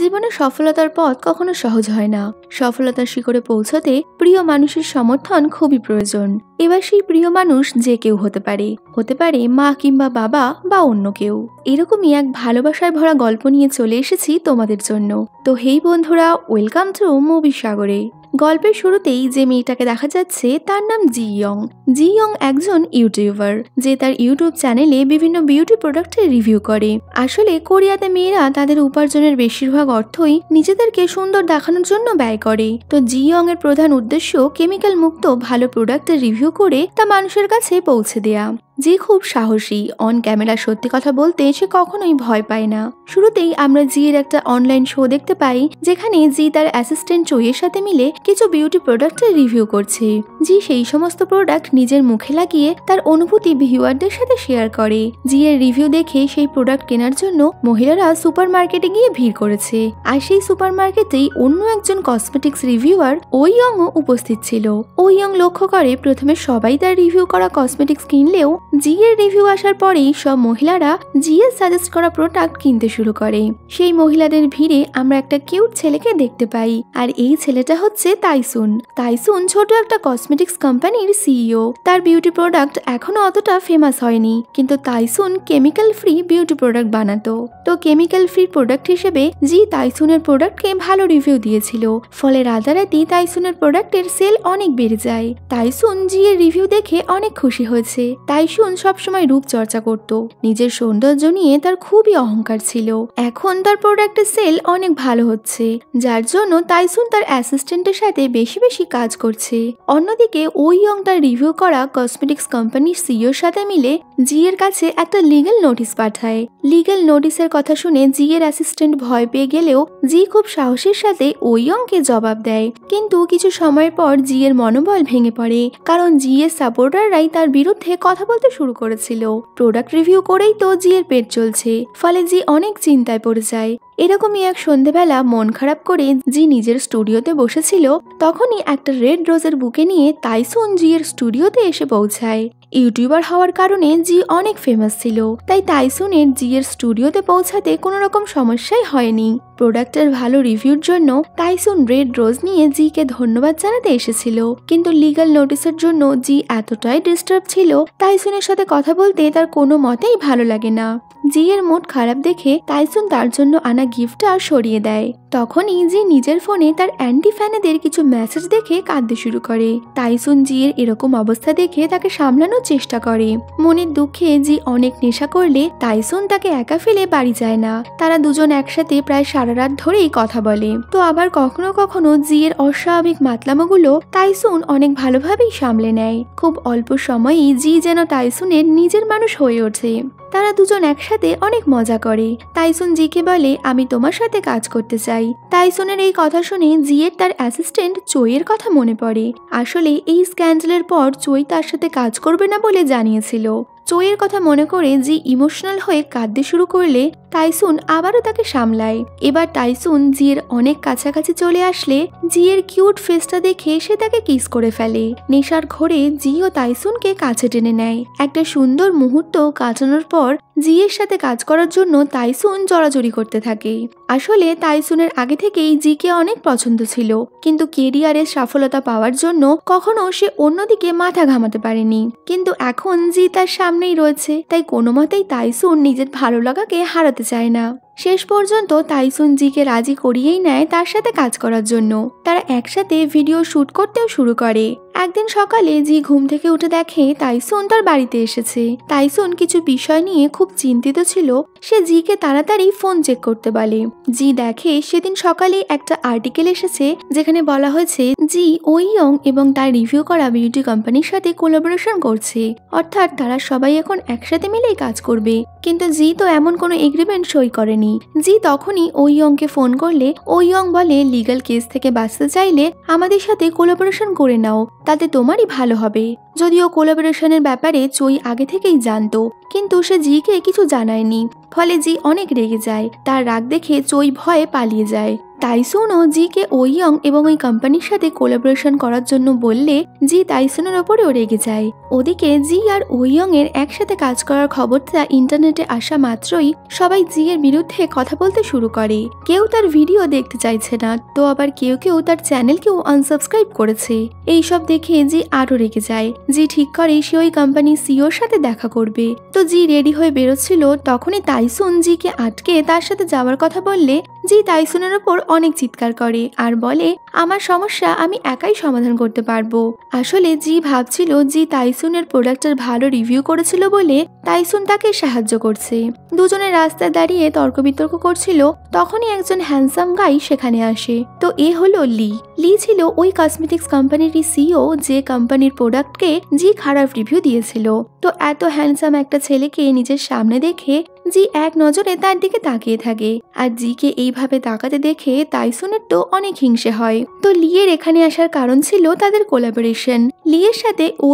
জীবনে সফলতার পথ কখনো সহজ হয় না সফলতার শিখরে পৌঁছতে প্রিয় মানুষের সমর্থন খুবই প্রয়োজন এবার সেই প্রিয় মানুষ যে কেউ হতে পারে হতে পারে মা কিংবা বাবা বা অন্য কেউ এরকমই এক ভালোবাসায় ভরা গল্প নিয়ে চলে এসেছি তোমাদের জন্য তো হেই বন্ধুরা ওয়েলকাম টু মুভি সাগরে গল্পের শুরুতেই যে মেয়েটাকে দেখা যাচ্ছে তার নাম জি ইয়ং জি ইয়ং একজন ইউটিউবার যে তার ইউটিউব চ্যানেলে বিভিন্ন বিউটি প্রোডাক্টের রিভিউ করে আসলে কোরিয়াতে মেয়েরা তাদের উপার্জনের বেশিরভাগ অর্থই নিজেদেরকে সুন্দর দেখানোর জন্য ব্যয় করে তো জি ইয়ং এর প্রধান উদ্দেশ্য কেমিক্যাল মুক্ত ভালো প্রোডাক্টের রিভিউ করে তা মানুষের কাছে পৌঁছে দেয়া যে খুব সাহসী অন ক্যামেরা সত্যি কথা বলতে সে কখনোই ভয় পায় না শুরুতেই আমরা জি এর একটা অনলাইন শো দেখতে পাই যেখানে জি তার অ্যাসিস্ট্যান্ট চইয়ের সাথে মিলে কিছু বিউটি প্রোডাক্টের রিভিউ করছে জি সেই সমস্ত প্রোডাক্ট নিজের মুখে লাগিয়ে তার অনুভূতি ভিউয়ারদের সাথে শেয়ার করে জি এর রিভিউ দেখে সেই প্রোডাক্ট কেনার জন্য মহিলারা সুপার মার্কেটে গিয়ে ভিড় করেছে আর সেই সুপার মার্কেটেই অন্য একজন কসমেটিক্স রিভিউয়ার ওই অংও উপস্থিত ছিল ওই অং লক্ষ্য করে প্রথমে সবাই তার রিভিউ করা কসমেটিক্স কিনলেও জি এর রিভিউ আসার পরেই সব মহিলারা জি এর সাজেস্ট করা প্রোডাক্ট কিনতে শুরু করে সেই মহিলাদের ভিড়ে আমরা একটা কিউট ছেলেকে দেখতে পাই আর এই ছেলেটা হচ্ছে তাইসুন তাইসুন ছোট একটা কসমেটিক্স কোম্পানির সিইও তার বিউটি প্রোডাক্ট এখনো অতটা ফেমাস হয়নি কিন্তু তাইসুন কেমিক্যাল ফ্রি বিউটি প্রোডাক্ট বানাতো তো কেমিক্যাল ফ্রি প্রোডাক্ট হিসেবে জি তাইসুনের প্রোডাক্টকে ভালো রিভিউ দিয়েছিল ফলে রাতারাতি তাইসুনের প্রোডাক্টের সেল অনেক বেড়ে যায় তাইসুন জি এর রিভিউ দেখে অনেক খুশি হয়েছে তাইসুন অরুণ সবসময় রূপচর্চা করত নিজের সৌন্দর্য নিয়ে তার খুবই অহংকার ছিল এখন তার প্রোডাক্টের সেল অনেক ভালো হচ্ছে যার জন্য তাইসুন তার অ্যাসিস্ট্যান্টের সাথে বেশি বেশি কাজ করছে অন্যদিকে ওই ইয়ং তার রিভিউ করা কসমেটিক্স কোম্পানির সিইওর সাথে মিলে জি e এর কাছে একটা লিগেল নোটিস পাঠায় লিগেল নোটিসের কথা শুনে জি e এর অ্যাসিস্ট্যান্ট ভয় পেয়ে গেলেও জি e খুব সাহসের সাথে ওই ইয়ংকে জবাব দেয় কিন্তু কিছু সময়ের পর জি এর মনোবল ভেঙে পড়ে কারণ জি এর সাপোর্টাররাই তার বিরুদ্ধে কথা বলতে করতে শুরু করেছিল প্রোডাক্ট রিভিউ করেই তো জিয়ের পেট চলছে ফলে জি অনেক চিন্তায় পড়ে যায় এরকমই এক সন্ধেবেলা মন খারাপ করে জি নিজের স্টুডিওতে বসেছিল তখনই একটা রেড রোজের বুকে নিয়ে তাইসুন জিয়ের স্টুডিওতে এসে পৌঁছায় ইউটিউবার হওয়ার কারণে জি অনেক ফেমাস ছিল তাই তাইসুনের এর স্টুডিওতে পৌঁছাতে কোনো রকম সমস্যাই হয়নি প্রোডাক্টের ভালো রিভিউর জন্য তাইসুন রেড রোজ নিয়ে জিকে ধন্যবাদ জানাতে এসেছিল কিন্তু লিগাল নোটিসের জন্য জি এতটাই ডিস্টার্ব ছিল তাইসুনের সাথে কথা বলতে তার কোনো মতেই ভালো লাগে না জি এর মুড খারাপ দেখে তাইসুন তার জন্য আনা গিফটটা সরিয়ে দেয় তখনই যে নিজের ফোনে তার অ্যান্টি ফ্যানেদের কিছু মেসেজ দেখে কাঁদতে শুরু করে তাইসুন জিয়ের এরকম অবস্থা দেখে তাকে সামলানোর চেষ্টা করে মনের দুঃখে জি অনেক নেশা করলে তাইসুন তাকে একা ফেলে বাড়ি যায় না তারা দুজন একসাথে প্রায় সারা রাত ধরেই কথা বলে তো আবার কখনো কখনো জিয়ের অস্বাভাবিক মাতলামোগুলো তাইসুন অনেক ভালোভাবেই সামলে নেয় খুব অল্প সময়েই জি যেন তাইসুনের নিজের মানুষ হয়ে ওঠে তারা দুজন একসাথে অনেক মজা করে তাইসুন জিকে বলে আমি তোমার সাথে কাজ করতে চাই তাইসুনের এই কথা শুনে জিয়ের তার অ্যাসিস্ট্যান্ট চইয়ের কথা মনে পড়ে আসলে এই স্ক্যান্ডেলের পর চই তার সাথে কাজ করবে না বলে জানিয়েছিল চোয়ের কথা মনে করে জি ইমোশনাল হয়ে কাঁদতে শুরু করলে তাইসুন আবারও তাকে সামলায় এবার তাইসুন জিয়ের অনেক কাছাকাছি চলে আসলে জিয়ের কিউট ফেসটা দেখে সে তাকে কিস করে ফেলে নেশার ঘরে জি ও তাইসুনকে কাছে টেনে নেয় একটা সুন্দর মুহূর্ত কাটানোর পর জিয়ের সাথে কাজ করার জন্য তাইসুন জড়াজড়ি করতে থাকে আসলে তাইসুনের আগে থেকেই জিকে অনেক পছন্দ ছিল কিন্তু কেরিয়ারের সফলতা পাওয়ার জন্য কখনো সে অন্যদিকে মাথা ঘামাতে পারেনি কিন্তু এখন জি তার সামনেই রয়েছে তাই কোনো মতেই তাইসুন নিজের ভালো লাগাকে হারাতে চায় না শেষ পর্যন্ত তাইসুন জিকে রাজি করিয়েই নেয় তার সাথে কাজ করার জন্য তারা একসাথে ভিডিও শ্যুট করতেও শুরু করে একদিন সকালে জি ঘুম থেকে উঠে দেখে তাইসুন তার বাড়িতে এসেছে তাইসুন কিছু বিষয় নিয়ে খুব চিন্তিত ছিল সে জিকে তাড়াতাড়ি ফোন চেক করতে বলে জি দেখে সেদিন সকালে একটা আর্টিকেল এসেছে যেখানে বলা হয়েছে জি ওইয়ং এবং তার রিভিউ করা বিউটি কোম্পানির সাথে কোলাবোরেশন করছে অর্থাৎ তারা সবাই এখন একসাথে মিলেই কাজ করবে কিন্তু জি তো এমন কোনো এগ্রিমেন্ট সই করেনি জি তখনই ওইয়ংকে ফোন করলে ওইয়ং বলে লিগাল কেস থেকে বাঁচতে চাইলে আমাদের সাথে কোলাবোরেশন করে নাও তাতে তোমারই ভালো হবে যদিও কোলাবোরেশনের ব্যাপারে চই আগে থেকেই জানতো কিন্তু সে জিকে কিছু জানায়নি ফলে জি অনেক রেগে যায় তার রাগ দেখে চই ভয়ে পালিয়ে যায় তাইসুনও জিকে ওইয়ং এবং ওই কোম্পানির সাথে কোলাবোরেশন করার জন্য বললে জি তাইসুনের ওপরেও রেগে যায় ওদিকে জি আর ওইয়ং এর একসাথে কাজ করার খবরটা ইন্টারনেটে আসা মাত্রই সবাই জি এর বিরুদ্ধে কথা বলতে শুরু করে কেউ তার ভিডিও দেখতে চাইছে না তো আবার কেউ কেউ তার চ্যানেলকেও আনসাবস্ক্রাইব করেছে এইসব দেখে জি আরও রেগে যায় জি ঠিক করে সে ওই কোম্পানির সিওর e সাথে দেখা করবে জি রেডি হয়ে বেরোচ্ছিল তখনই তাইসুন জিকে আটকে তার সাথে যাওয়ার কথা বললে যে টাইসনের ওপর অনেক চিৎকার করে আর বলে আমার সমস্যা আমি একাই সমাধান করতে পারবো আসলে জি ভাবছিল জি তাইসুনের প্রোডাক্টের ভালো রিভিউ করেছিল বলে তাইসুন তাকে সাহায্য করছে দুজনে রাস্তায় দাঁড়িয়ে তর্ক বিতর্ক করছিল তখনই একজন হ্যান্ডসাম গাই সেখানে আসে তো এ হলো লি লি ছিল ওই কসমেটিক্স কোম্পানিরই সিও যে কোম্পানির প্রোডাক্টকে জি খারাপ রিভিউ দিয়েছিল তো এত হ্যান্ডসাম একটা ছেলেকে নিজের সামনে দেখে জি এক নজরে তার দিকে তাকিয়ে থাকে আর জিকে এইভাবে তাকাতে দেখে তাইসনের তো অনেক হিংসে হয় তো লিয়ের এখানে আসার কারণ ছিল তাদের কোলাবোরেশন লিয়ের সাথে ও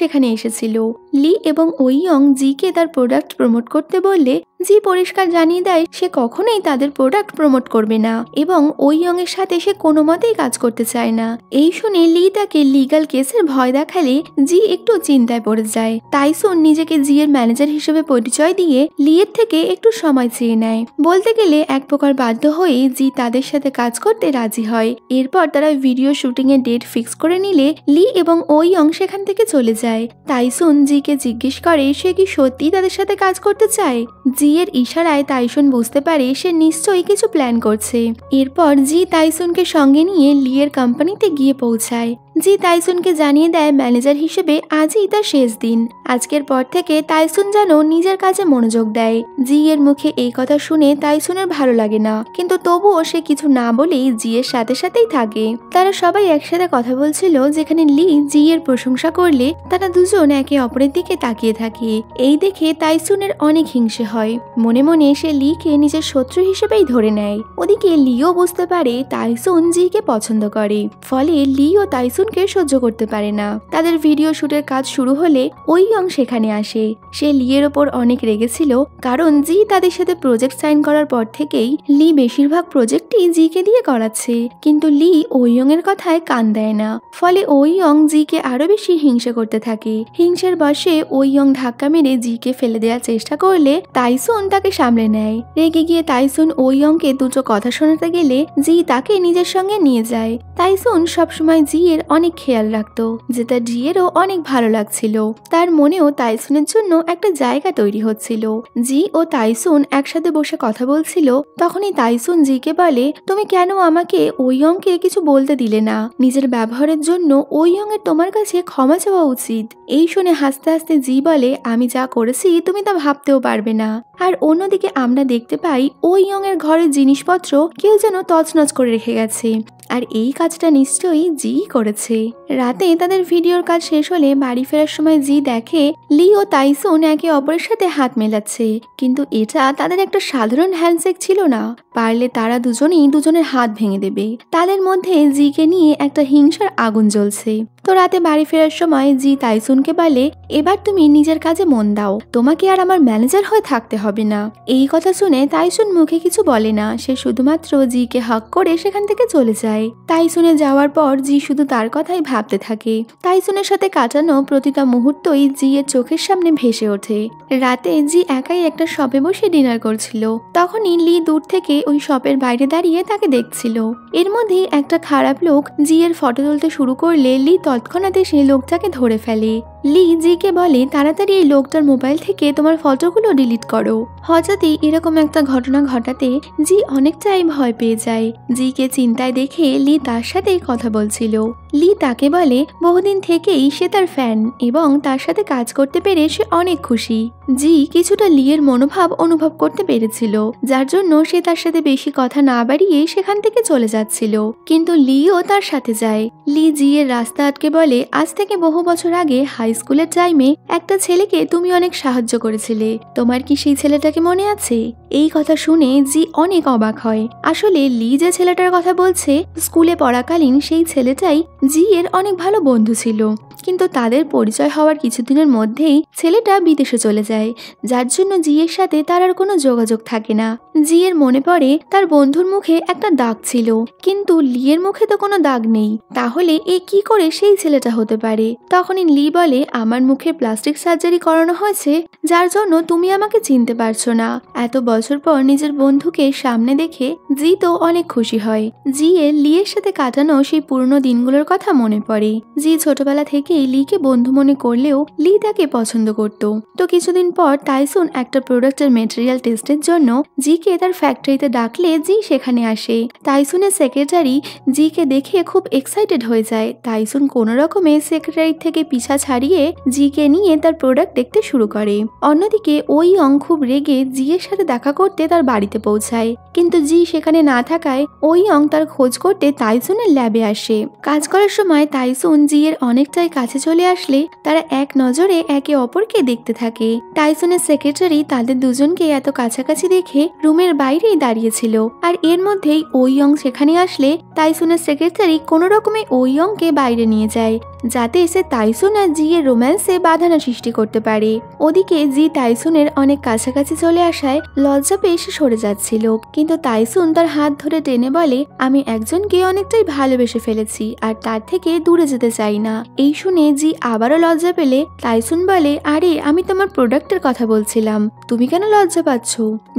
সেখানে এসেছিল লি এবং ওইয়ং জিকে তার প্রোডাক্ট প্রমোট করতে বললে জি পরিষ্কার জানিয়ে দেয় সে কখনোই তাদের প্রোডাক্ট প্রমোট করবে না এবং ওই এর সাথে সে কোনো মতেই কাজ করতে চায় না এই শুনে লি তাকে লিগাল কেসের ভয় দেখালে জি একটু চিন্তায় পড়ে যায় তাইসুন নিজেকে জি এর ম্যানেজার হিসেবে পরিচয় দিয়ে লিয়ের থেকে একটু সময় চেয়ে নেয় বলতে গেলে এক প্রকার বাধ্য হয়ে জি তাদের সাথে কাজ করতে রাজি হয় এরপর তারা ভিডিও শুটিং এর ডেট ফিক্স করে নিলে লি এবং ওই অং সেখান থেকে চলে যায় তাইসুন জিকে জিজ্ঞেস করে সে কি সত্যি তাদের সাথে কাজ করতে চায় জি জিয়ের ইশারায় তাইসন বুঝতে পারে সে নিশ্চয়ই কিছু প্ল্যান করছে এরপর জি তাইসনকে সঙ্গে নিয়ে লিয়ের কোম্পানিতে গিয়ে পৌঁছায় জি তাইসুনকে জানিয়ে দেয় ম্যানেজার হিসেবে আজই তার শেষ দিন আজকের পর থেকে তাইসুন যেন নিজের কাজে মনোযোগ দেয় জি এর মুখে এই কথা শুনে তাইসুনের ভালো লাগে না কিন্তু তবুও সে কিছু না বলেই জি এর সাথে সাথেই থাকে তারা সবাই একসাথে কথা বলছিল যেখানে লি জি এর প্রশংসা করলে তারা দুজন একে অপরের দিকে তাকিয়ে থাকে এই দেখে তাইসুনের অনেক হিংসে হয় মনে মনে সে লিকে নিজের শত্রু হিসেবেই ধরে নেয় ওদিকে লিও বুঝতে পারে তাইসুন জিকে পছন্দ করে ফলে লি ও তাইসুন মিঠুনকে সহ্য করতে পারে না তাদের ভিডিও শুটের কাজ শুরু হলে ওই ইয়ং সেখানে আসে সে লিয়ের ওপর অনেক রেগেছিল কারণ জি তাদের সাথে প্রজেক্ট সাইন করার পর থেকেই লি বেশিরভাগ প্রজেক্টই জিকে দিয়ে করাচ্ছে কিন্তু লি ওইয়ং এর কথায় কান দেয় না ফলে ওই ওইয়ং জিকে আরো বেশি হিংসা করতে থাকে হিংসার বসে ইয়ং ধাক্কা মেরে জিকে ফেলে দেওয়ার চেষ্টা করলে তাইসুন তাকে সামলে নেয় রেগে গিয়ে তাইসুন ওই ওইয়ংকে দুটো কথা শোনাতে গেলে জি তাকে নিজের সঙ্গে নিয়ে যায় তাইসুন সবসময় জি এর অনেক খেয়াল রাখত যেটা জিয়েরও অনেক ভালো লাগছিল তার মনেও তাইসুনের জন্য একটা জায়গা তৈরি হচ্ছিল জি ও তাইসুন একসাথে বসে কথা বলছিল তখনই তাইসুন জিকে বলে তুমি কেন আমাকে ওই অংকে কিছু বলতে দিলে না নিজের ব্যবহারের জন্য ওই অংয়ের তোমার কাছে ক্ষমা চাওয়া উচিত এই শুনে হাসতে হাসতে জি বলে আমি যা করেছি তুমি তা ভাবতেও পারবে না আর অন্যদিকে আমরা দেখতে পাই ও ইয়ংয়ের ঘরের জিনিসপত্র কেউ যেন তছনছ করে রেখে গেছে আর এই কাজটা নিশ্চয়ই জি করেছে রাতে তাদের ভিডিওর কাজ শেষ হলে বাড়ি ফেরার সময় জি দেখে লি ও তাইসুন একে অপরের সাথে হাত মেলাচ্ছে কিন্তু এটা তাদের একটা সাধারণ হ্যান্ডশেক ছিল না পারলে তারা দুজনেই দুজনের হাত ভেঙে দেবে তাদের মধ্যে জিকে নিয়ে একটা হিংসার আগুন জ্বলছে তো রাতে বাড়ি ফেরার সময় জি তাইসুনকে বলে এবার তুমি নিজের কাজে মন দাও তোমাকে আর আমার ম্যানেজার হয়ে থাকতে হবে না এই কথা শুনে তাইসুন মুখে কিছু বলে না সে শুধুমাত্র জিকে হক করে সেখান থেকে চলে যায় তাইসুনে যাওয়ার পর জি শুধু তার কথাই ভাবতে থাকে তাইসুনের সাথে কাটানো প্রতিটা মুহূর্তই জি এর চোখের সামনে ভেসে ওঠে রাতে জি একাই একটা শপে বসে ডিনার করছিল তখনই লি দূর থেকে ওই শপের বাইরে দাঁড়িয়ে তাকে দেখছিল এর মধ্যেই একটা খারাপ লোক জি এর ফটো তুলতে শুরু করলে লি তৎক্ষণাৎ সেই লোকটাকে ধরে ফেলে লি জিকে বলে তাড়াতাড়ি এই লোকটার মোবাইল থেকে তোমার ফটোগুলো ডিলিট করো হঠাৎই এরকম একটা ঘটনা ঘটাতে জি অনেকটাই ভয় পেয়ে যায় জিকে চিন্তায় দেখে লি তার সাথেই কথা বলছিল লি তাকে বলে বহুদিন থেকেই সে তার ফ্যান এবং তার সাথে কাজ করতে পেরে সে অনেক খুশি জি কিছুটা লিয়ের মনোভাব অনুভব করতে পেরেছিল যার জন্য সে তার সাথে বেশি কথা না বাড়িয়ে সেখান থেকে চলে যাচ্ছিল কিন্তু লিও তার সাথে যায় লি জি এর রাস্তা আটকে বলে আজ থেকে বহু বছর আগে হাই স্কুলের টাইমে একটা ছেলেকে তুমি অনেক সাহায্য করেছিলে তোমার কি সেই ছেলেটাকে মনে আছে এই কথা শুনে জি অনেক অবাক হয় আসলে লি যে ছেলেটার কথা বলছে স্কুলে পড়াকালীন সেই ছেলেটাই জি এর অনেক ভালো বন্ধু ছিল কিন্তু তাদের পরিচয় হওয়ার কিছুদিনের মধ্যেই ছেলেটা বিদেশে চলে যায় যার জন্য জিয়ের সাথে তার আর কোনো যোগাযোগ থাকে না জিয়ের মনে পড়ে তার বন্ধুর মুখে একটা দাগ ছিল কিন্তু লিয়ের মুখে তো কোনো দাগ নেই তাহলে এ কি করে সেই ছেলেটা হতে পারে তখনই লি বলে আমার মুখে প্লাস্টিক সার্জারি করানো হয়েছে যার জন্য তুমি আমাকে চিনতে পারছো না এত বছর পর নিজের বন্ধুকে সামনে দেখে জি তো অনেক খুশি হয় জিয়ের লিয়ের সাথে কাটানো সেই পুরনো দিনগুলোর কথা মনে পড়ে জি ছোটবেলা থেকে আগেই লিকে বন্ধু মনে করলেও লি তাকে পছন্দ করত তো কিছুদিন পর টাইসন একটা প্রোডাক্টের মেটেরিয়াল টেস্টের জন্য জিকে তার ফ্যাক্টরিতে ডাকলে জি সেখানে আসে টাইসনের সেক্রেটারি জিকে দেখে খুব এক্সাইটেড হয়ে যায় টাইসন কোনো রকমে সেক্রেটারি থেকে পিছা ছাড়িয়ে জিকে নিয়ে তার প্রোডাক্ট দেখতে শুরু করে অন্যদিকে ওই অং খুব রেগে জিয়ের সাথে দেখা করতে তার বাড়িতে পৌঁছায় কিন্তু জি সেখানে না থাকায় ওই অং তার খোঁজ করতে তাইসুনের ল্যাবে আসে কাজ করার সময় তাইসুন জিয়ের অনেকটাই কাছে চলে আসলে তারা এক নজরে একে অপরকে দেখতে থাকে টাইসনের সেক্রেটারি তাদের দুজনকে এত কাছাকাছি দেখে রুমের বাইরেই দাঁড়িয়েছিল আর এর মধ্যেই ওই অং সেখানে আসলে টাইসনের সেক্রেটারি কোনো রকমে অংকে বাইরে নিয়ে যায় যাতে সে তাইসুন আর জিয়ের রোম্যান্সে বাধানা সৃষ্টি করতে পারে ওদিকে জি তাইসুনের অনেক কাছাকাছি চলে আসায় লজ্জা পেয়ে সে সরে যাচ্ছিল কিন্তু তাইসুন তার হাত ধরে টেনে বলে আমি একজনকে অনেকটাই ভালোবেসে ফেলেছি আর তার থেকে দূরে যেতে চাই না এই শুনে জি আবারও লজ্জা পেলে তাইসুন বলে আরে আমি তোমার প্রোডাক্টের কথা বলছিলাম তুমি কেন লজ্জা পাচ্ছ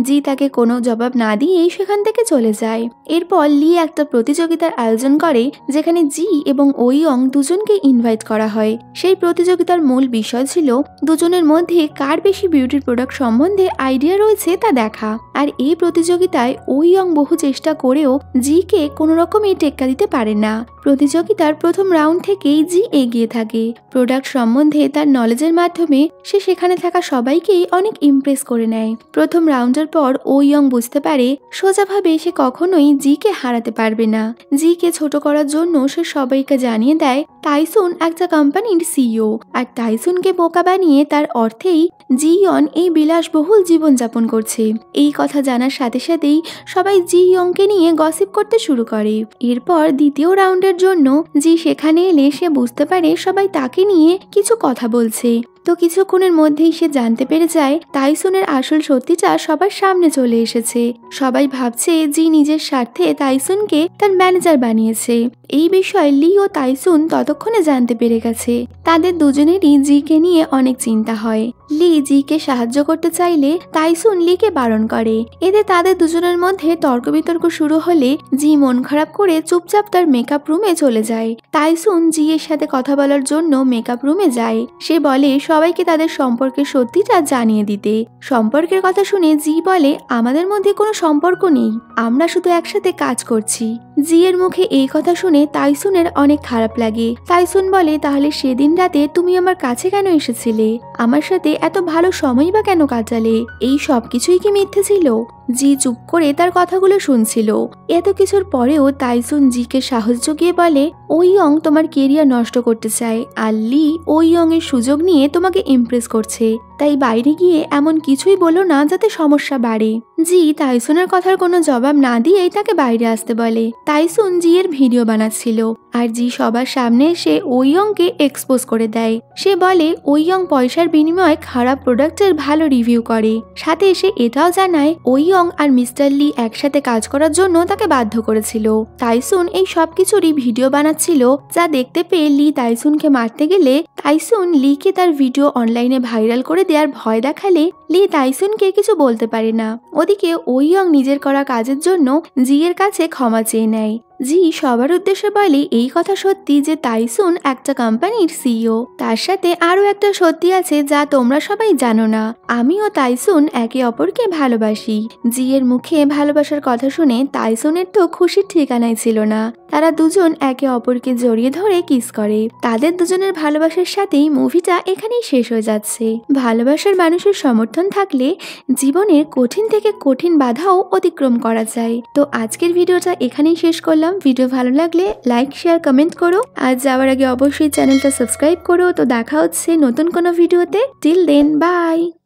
জি তাকে কোনো জবাব না দিয়েই সেখান থেকে চলে যায় এরপর লি একটা প্রতিযোগিতার আয়োজন করে যেখানে জি এবং ওই অং দুজনকে ইনভাইট করা হয় সেই প্রতিযোগিতার মূল বিষয় ছিল দুজনের মধ্যে কার বেশি বিউটির প্রোডাক্ট সম্বন্ধে আইডিয়া রয়েছে তা দেখা আর এই প্রতিযোগিতায় ওই অং বহু চেষ্টা করেও জি কে কোনো রকমই টেক্কা দিতে পারে না প্রতিযোগিতার প্রথম রাউন্ড থেকেই জি এগিয়ে থাকে প্রোডাক্ট সম্বন্ধে তার নলেজের মাধ্যমে সে সেখানে থাকা সবাইকেই অনেক ইমপ্রেস করে নেয় প্রথম রাউন্ডের পর ওই অং বুঝতে পারে সোজাভাবে সে কখনোই জি কে হারাতে পারবে না জি কে ছোট করার জন্য সে সবাইকে জানিয়ে দেয় তাইসুন টাইসুন একটা কোম্পানির সিইও e আর টাইসুনকে বোকা বানিয়ে তার অর্থেই জিয়ন এই বিলাসবহুল জীবনযাপন করছে এই কথা জানার সাথে সাথেই সবাই জি নিয়ে গসিপ করতে শুরু করে এরপর দ্বিতীয় রাউন্ডের জন্য জি সেখানে এলে সে বুঝতে পারে সবাই তাকে নিয়ে কিছু কথা বলছে তো কিছুক্ষণের মধ্যেই সে জানতে পেরে যায় তাইসুনের আসল সত্যিটা সবার সামনে চলে এসেছে সবাই ভাবছে জি নিজের স্বার্থে তাইসুনকে তার ম্যানেজার বানিয়েছে এই বিষয়ে লি ও তাইসুন ততক্ষণে জানতে পেরে গেছে তাদের দুজনেরই জিকে নিয়ে অনেক চিন্তা হয় লি জিকে সাহায্য করতে চাইলে তাইসুন লিকে বারণ করে এতে তাদের দুজনের মধ্যে তর্ক বিতর্ক শুরু হলে জি মন খারাপ করে চুপচাপ তার মেকআপ রুমে চলে যায় তাইসুন জি এর সাথে কথা বলার জন্য মেকআপ রুমে যায় সে বলে সবাইকে তাদের সম্পর্কের সত্যিটা জানিয়ে দিতে সম্পর্কের কথা শুনে জি বলে আমাদের মধ্যে কোনো সম্পর্ক নেই আমরা শুধু একসাথে কাজ করছি জিয়ের মুখে এই কথা শুনে তাইসুনের অনেক খারাপ লাগে তাইসুন বলে তাহলে সেদিন রাতে তুমি আমার কাছে কেন এসেছিলে আমার সাথে এত ভালো সময় বা কেন কাটালে এই সবকিছুই কি মিথ্যে ছিল জি চুপ করে তার কথাগুলো শুনছিল এত কিছুর পরেও তাইসুন জিকে সাহস জুগিয়ে বলে ওই অং তোমার কেরিয়ার নষ্ট করতে চায় আর লি ওই অং এর সুযোগ নিয়ে তোমাকে ইমপ্রেস করছে তাই বাইরে গিয়ে এমন কিছুই বলো না যাতে সমস্যা বাড়ে জি তাইসুনের কথার কোনো জবাব না দিয়েই তাকে বাইরে আসতে বলে তাইসুন জি এর ভিডিও বানাচ্ছিল আর জি সবার সামনে এসে ওই ওইয়ংকে এক্সপোজ করে দেয় সে বলে ওই অং পয়সার বিনিময়ে খারাপ প্রোডাক্টের ভালো রিভিউ করে সাথে এসে এটাও জানায় ওই ইয়ং আর মিস্টার লি একসাথে কাজ করার জন্য তাকে বাধ্য করেছিল তাইসুন এই সব কিছুরই ভিডিও বানাচ্ছিল যা দেখতে পেয়ে লি তাইসুনকে মারতে গেলে তাইসুন লিকে তার ভিডিও অনলাইনে ভাইরাল করে দেওয়ার ভয় দেখালে লি তাইসুনকে কিছু বলতে পারে না ওদিকে ওই ইয়ং নিজের করা কাজের জন্য জি এর কাছে ক্ষমা চেয়ে নেয় জি সবার উদ্দেশ্যে বলে এই কথা সত্যি যে তাইসুন একটা কোম্পানির সিইও তার সাথে আরও একটা সত্যি আছে যা তোমরা সবাই জানো না আমি ও তাইসুন একে অপরকে ভালোবাসি জি এর মুখে ভালোবাসার কথা শুনে তাইসুনের তো খুশির ঠিকানাই ছিল না তারা দুজন একে অপরকে জড়িয়ে ধরে কিস করে তাদের দুজনের ভালোবাসার সাথেই মুভিটা এখানেই শেষ হয়ে যাচ্ছে ভালোবাসার মানুষের সমর্থন থাকলে জীবনের কঠিন থেকে কঠিন বাধাও অতিক্রম করা যায় তো আজকের ভিডিওটা এখানেই শেষ করলাম ভিডিও ভালো লাগলে লাইক শেয়ার কমেন্ট করো আর যাওয়ার আগে অবশ্যই চ্যানেলটা সাবস্ক্রাইব করো তো দেখা হচ্ছে নতুন কোনো ভিডিওতে টিল দেন বাই